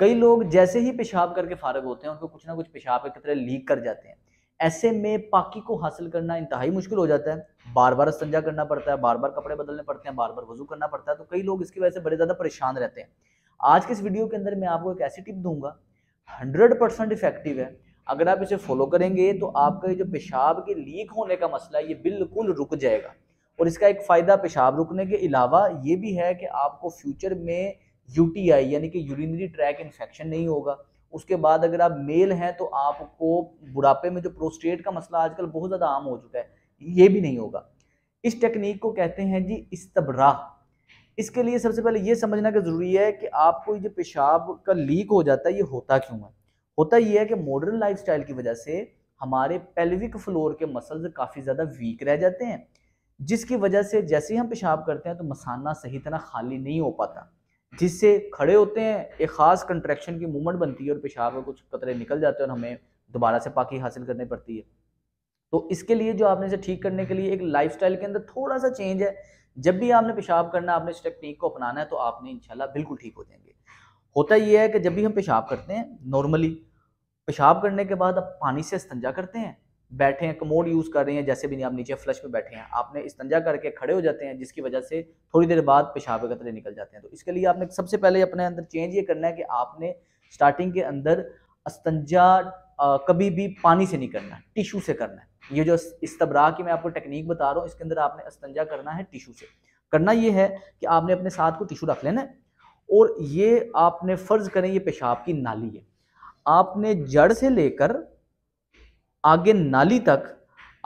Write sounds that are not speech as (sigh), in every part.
कई लोग जैसे ही पेशाब करके फारग होते हैं उनको कुछ ना कुछ पेशाब के तरह लीक कर जाते हैं ऐसे में पाकि को हासिल करना इंतहाई मुश्किल हो जाता है बार बार संजा करना पड़ता है बार बार कपड़े बदलने पड़ते हैं बार बार वजू करना पड़ता है तो कई लोग इसकी वजह से बड़े ज़्यादा परेशान रहते हैं आज के इस वीडियो के अंदर मैं आपको एक ऐसी टिप दूंगा हंड्रेड परसेंट इफेक्टिव है अगर आप इसे फॉलो करेंगे तो आपका ये जो पेशाब के लीक होने का मसला ये बिल्कुल रुक जाएगा और इसका एक फ़ायदा पेशाब रुकने के अलावा ये भी है कि आपको फ्यूचर में यूटीआई यानी कि यूरिनरी ट्रैक इन्फेक्शन नहीं होगा उसके बाद अगर आप मेल हैं तो आपको बुढ़ापे में जो प्रोस्टेट का मसला आजकल बहुत ज़्यादा आम हो चुका है ये भी नहीं होगा इस टेक्निक को कहते हैं जी इस्तबरा इसके लिए सबसे पहले ये समझना का ज़रूरी है कि आपको जो पेशाब का लीक हो जाता है ये होता क्यों है होता ये है कि मॉडर्न लाइफस्टाइल की वजह से हमारे पेल्विक फ्लोर के मसल्स काफ़ी ज़्यादा वीक रह जाते हैं जिसकी वजह से जैसे ही हम पेशाब करते हैं तो मसाना सही तरह खाली नहीं हो पाता जिससे खड़े होते हैं एक ख़ास कंट्रैक्शन की मूवमेंट बनती है और पेशाब में कुछ कतरे निकल जाते हैं और हमें दोबारा से पाकि हासिल करनी पड़ती है तो इसके लिए जो आपने इसे ठीक करने के लिए एक लाइफ के अंदर थोड़ा सा चेंज है जब भी आपने पेशाब करना आपने इस टेक्निक को अपनाना है तो आपने इंशाल्लाह बिल्कुल ठीक हो जाएंगे होता यह है कि जब भी हम पेशाब करते हैं नॉर्मली पेशाब करने के बाद आप पानी से इस्तंजा करते हैं बैठे हैं कमोड यूज कर रहे हैं जैसे भी नहीं आप नीचे फ्लश में बैठे हैं आपने इस्तंजा करके खड़े हो जाते हैं जिसकी वजह से थोड़ी देर बाद पेशाब के कतरे निकल जाते हैं तो इसके लिए आपने सबसे पहले अपने अंदर चेंज ये करना है कि आपने स्टार्टिंग के अंदर अस्तंजा कभी भी पानी से नहीं करना टिशू से करना है ये जो इस्तबरा की मैं आपको टेक्निक बता रहा हूँ इसके अंदर आपने अस्तंजा करना है टिशू से करना ये है कि आपने अपने साथ को टिशू रख लेना है और ये आपने फ़र्ज़ करें ये पेशाब की नाली है आपने जड़ से लेकर आगे नाली तक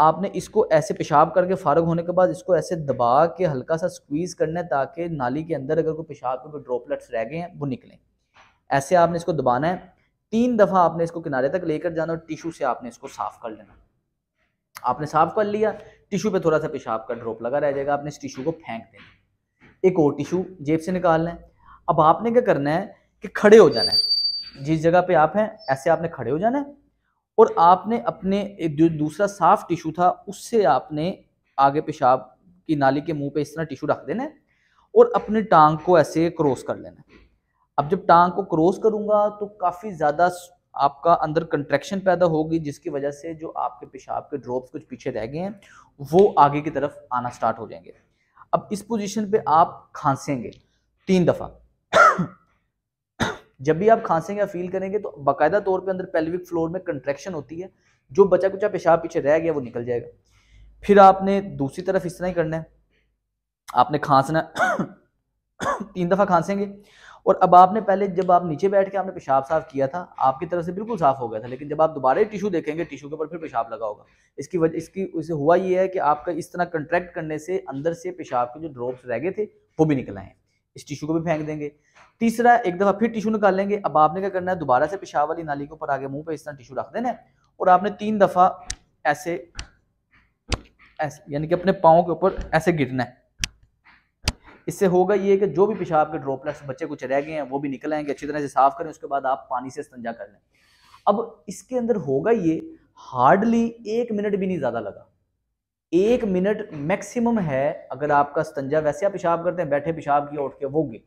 आपने इसको ऐसे पेशाब करके फारग होने के बाद इसको ऐसे दबा के हल्का सा स्क्वीज़ करना है ताकि नाली के अंदर अगर कोई पेशाब के कोई ड्रॉपलेट्स रह गए हैं वो निकलें ऐसे आपने इसको दबाना है तीन दफ़ा आपने इसको किनारे तक लेकर जाना और टिशू से आपने इसको साफ़ कर लेना आपने साफ़ कर लिया टिशू पे थोड़ा सा पेशाब का ड्रॉप लगा रह जाएगा आपने इस टिशू को फेंक देना एक और टिशू जेब से निकालना है अब आपने क्या करना है कि खड़े हो जाना है जिस जगह पे आप हैं ऐसे आपने खड़े हो जाना है और आपने अपने एक जो दूसरा साफ टिशू था उससे आपने आगे पेशाब की नाली के मुंह पे इस तरह टिशू रख देना और अपने टांग को ऐसे क्रॉस कर लेना अब जब टांग को क्रॉस करूंगा तो काफ़ी ज़्यादा आपका अंदर कंट्रैक्शन पैदा होगी जिसकी वजह से जो आपके पेशाब के ड्रॉप्स कुछ पीछे रह गए हैं वो आगे की तरफ आना स्टार्ट हो जाएंगे अब इस पोजीशन पे आप खांसेंगे तीन दफ़ा जब भी आप खांसेंगे या फील करेंगे तो बाकायदा तौर पर अंदर पेल्विक फ्लोर में कंट्रैक्शन होती है जो बचा कुचा पेशाब पीछे रह गया वो निकल जाएगा फिर आपने दूसरी तरफ इस तरह ही करना है आपने खांसना (coughs) तीन दफ़ा खांसेंगे और अब आपने पहले जब आप नीचे बैठ के आपने पेशाब साफ किया था आपकी तरफ से बिल्कुल साफ हो गया था लेकिन जब आप दोबारा टिश्यू देखेंगे टिश्यू के ऊपर फिर पेशाब लगा होगा इसकी वजह इसकी उसे हुआ ये है कि आपका इस तरह कंट्रैक्ट करने से अंदर से पेशाब के जो ड्रॉप्स रह गए थे वो भी निकल आए इस टिश्यू को भी फेंक देंगे तीसरा एक दफ़ा फिर टिश्यू निकाल लेंगे अब आपने क्या करना है दोबारा से पेशाब वाली नाली के ऊपर आगे मुंह पे इस तरह टिश्यू रख देना है और आपने तीन दफ़ा ऐसे ऐसे यानी कि अपने पाओं के ऊपर ऐसे गिरना है इससे होगा ये कि जो भी पेशाब के ड्रॉपलेट्स बच्चे कुछ रह गए हैं वो भी निकल आएंगे अच्छी तरह से साफ करें उसके बाद आप पानी से स्तंजा कर लें अब इसके अंदर होगा ये हार्डली एक मिनट भी नहीं ज़्यादा लगा एक मिनट मैक्सिमम है अगर आपका स्तंजा वैसे आप पेशाब करते हैं बैठे पेशाब किया उठ के वो गए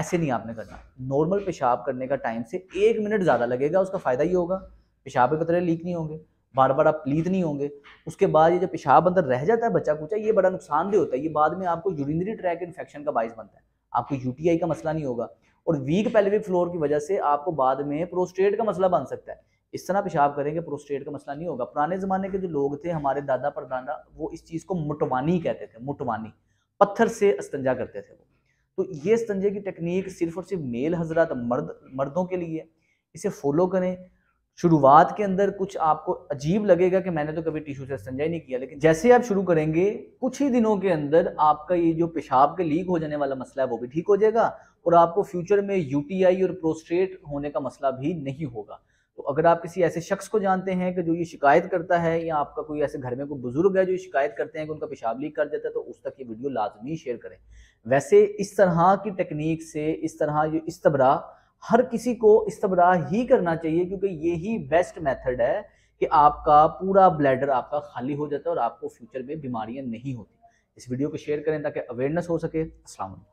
ऐसे नहीं आपने करना नॉर्मल पेशाब करने का टाइम से एक मिनट ज़्यादा लगेगा उसका फ़ायदा ही होगा पेशाब के कतरे लीक नहीं होंगे बार बार आप प्लीत नहीं होंगे उसके बाद ये जो पेशाब अंदर रह जाता है बच्चा कुचा ये बड़ा नुकसानदेह होता है ये बाद में आपको यूरिनरी ट्रैक इन्फेक्शन का बायस बनता है आपको यूटीआई का मसला नहीं होगा और वीक पेल्विक फ्लोर की वजह से आपको बाद में प्रोस्टेट का मसला बन सकता है इस तरह पेशाब करेंगे प्रोस्टेट का मसला नहीं होगा पुराने ज़माने के जो लोग थे हमारे दादा परदादा वो इस चीज़ को मुटवानी कहते थे मुटवानी पत्थर से अस्तंजा करते थे वो तो ये स्तंजे की टेक्निक सिर्फ और सिर्फ मेल हजरात मर्द मर्दों के लिए इसे फॉलो करें शुरुआत के अंदर कुछ आपको अजीब लगेगा कि मैंने तो कभी टिश्यू से ही नहीं किया लेकिन जैसे आप शुरू करेंगे कुछ ही दिनों के अंदर आपका ये जो पेशाब के लीक हो जाने वाला मसला है वो भी ठीक हो जाएगा और आपको फ्यूचर में यूटीआई और प्रोस्ट्रेट होने का मसला भी नहीं होगा तो अगर आप किसी ऐसे शख्स को जानते हैं कि जो ये शिकायत करता है या आपका कोई ऐसे घर में कोई बुजुर्ग है जो शिकायत करते हैं कि उनका पेशाब लीक कर जाता है तो उस तक ये वीडियो लाजमी शेयर करें वैसे इस तरह की टेक्निक से इस तरह जो इस्तबरा हर किसी को इस्तबरा ही करना चाहिए क्योंकि यही बेस्ट मेथड है कि आपका पूरा ब्लैडर आपका खाली हो जाता है और आपको फ्यूचर में बीमारियां नहीं होती इस वीडियो को शेयर करें ताकि अवेयरनेस हो सके असल